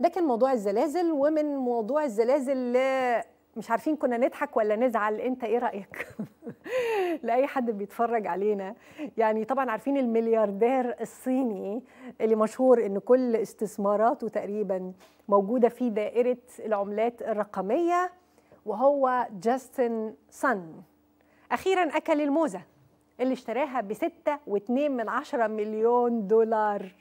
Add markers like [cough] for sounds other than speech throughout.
ده كان موضوع الزلازل ومن موضوع الزلازل مش عارفين كنا نضحك ولا نزعل انت ايه رايك [laughs] لاي حد بيتفرج علينا يعني طبعا عارفين الملياردير الصيني اللي مشهور ان كل استثماراته تقريبا موجوده في دائره العملات الرقميه وهو جاستن سان اخيرا اكل الموزه اللي اشتراها ب 6.2 مليون دولار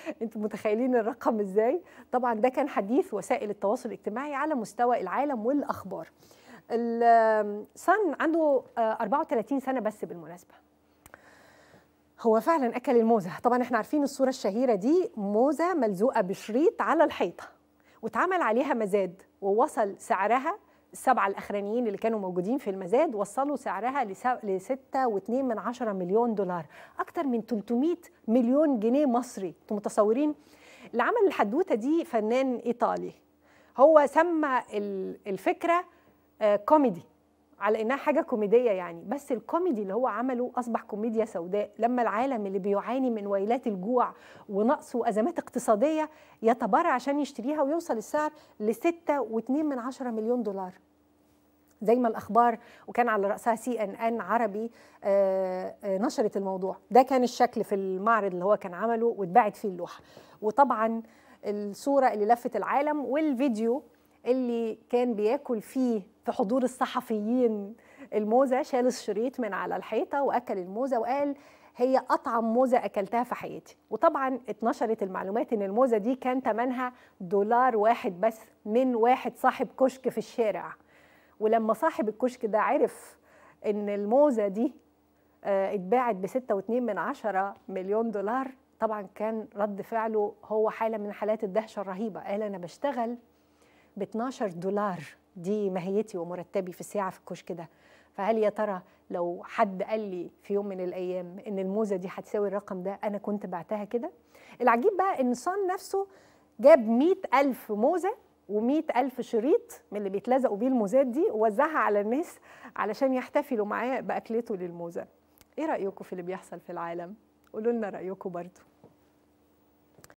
[laughs] انتوا متخيلين الرقم ازاي طبعا ده كان حديث وسائل التواصل الاجتماعي على مستوى العالم والاخبار سان عنده 34 آه، سنه بس بالمناسبه هو فعلا اكل الموزه طبعا احنا عارفين الصوره الشهيره دي موزه ملزوقه بشريط على الحيطه واتعمل عليها مزاد ووصل سعرها السبعه الاخرانيين اللي كانوا موجودين في المزاد وصلوا سعرها ل 6.2 من عشرة مليون دولار اكتر من 300 مليون جنيه مصري انتم متصورين اللي عمل الحدوته دي فنان ايطالي هو سمى الفكره آه، كوميدي على انها حاجه كوميديه يعني بس الكوميدي اللي هو عمله اصبح كوميديا سوداء لما العالم اللي بيعاني من ويلات الجوع ونقص وازمات اقتصاديه يتبرع عشان يشتريها ويوصل السعر ل 6.2 من مليون دولار زي ما الاخبار وكان على راسها سي ان ان عربي آه، آه، نشرت الموضوع ده كان الشكل في المعرض اللي هو كان عمله واتباعت فيه اللوحه وطبعا الصوره اللي لفت العالم والفيديو اللي كان بياكل فيه في حضور الصحفيين الموزه شال الشريط من على الحيطه واكل الموزه وقال هي اطعم موزه اكلتها في حياتي وطبعا اتنشرت المعلومات ان الموزه دي كان ثمنها دولار واحد بس من واحد صاحب كشك في الشارع ولما صاحب الكشك ده عرف ان الموزه دي آه، اتباعت ب 6.2 من عشرة مليون دولار طبعا كان رد فعله هو حاله من حالات الدهشه الرهيبه قال انا بشتغل ب 12 دولار دي ماهيتي ومرتبي في الساعه في الكشك ده فهل يا ترى لو حد قال لي في يوم من الايام ان الموزه دي هتساوي الرقم ده انا كنت بعتها كده العجيب بقى ان صان نفسه جاب مئة ألف موزة ألف شريط من اللي بيتلزقوا بيه الموزات دي ووزعها على الناس علشان يحتفلوا معاه بأكلته للموزة ايه رأيكم في اللي بيحصل في العالم؟ قولوا لنا رأيكم برضو